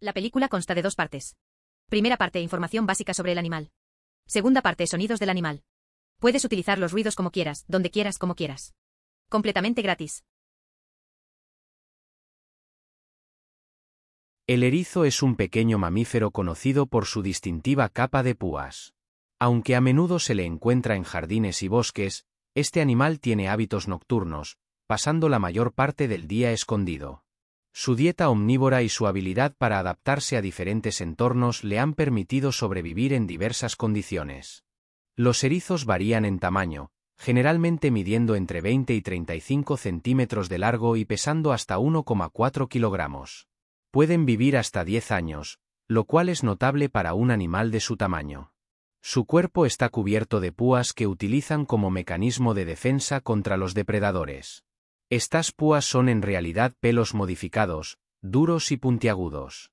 La película consta de dos partes. Primera parte, información básica sobre el animal. Segunda parte, sonidos del animal. Puedes utilizar los ruidos como quieras, donde quieras, como quieras. Completamente gratis. El erizo es un pequeño mamífero conocido por su distintiva capa de púas. Aunque a menudo se le encuentra en jardines y bosques, este animal tiene hábitos nocturnos, pasando la mayor parte del día escondido. Su dieta omnívora y su habilidad para adaptarse a diferentes entornos le han permitido sobrevivir en diversas condiciones. Los erizos varían en tamaño, generalmente midiendo entre 20 y 35 centímetros de largo y pesando hasta 1,4 kilogramos. Pueden vivir hasta 10 años, lo cual es notable para un animal de su tamaño. Su cuerpo está cubierto de púas que utilizan como mecanismo de defensa contra los depredadores. Estas púas son en realidad pelos modificados, duros y puntiagudos.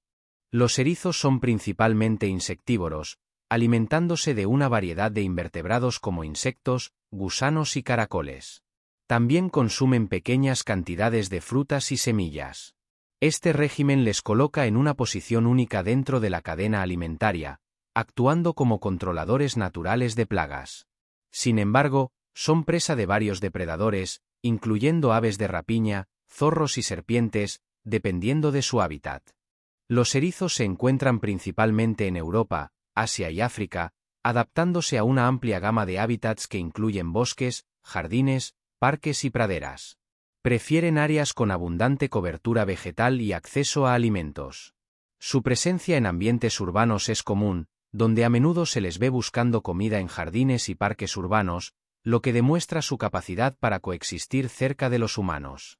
Los erizos son principalmente insectívoros, alimentándose de una variedad de invertebrados como insectos, gusanos y caracoles. También consumen pequeñas cantidades de frutas y semillas. Este régimen les coloca en una posición única dentro de la cadena alimentaria, actuando como controladores naturales de plagas. Sin embargo, son presa de varios depredadores, incluyendo aves de rapiña, zorros y serpientes, dependiendo de su hábitat. Los erizos se encuentran principalmente en Europa, Asia y África, adaptándose a una amplia gama de hábitats que incluyen bosques, jardines, parques y praderas. Prefieren áreas con abundante cobertura vegetal y acceso a alimentos. Su presencia en ambientes urbanos es común, donde a menudo se les ve buscando comida en jardines y parques urbanos, lo que demuestra su capacidad para coexistir cerca de los humanos.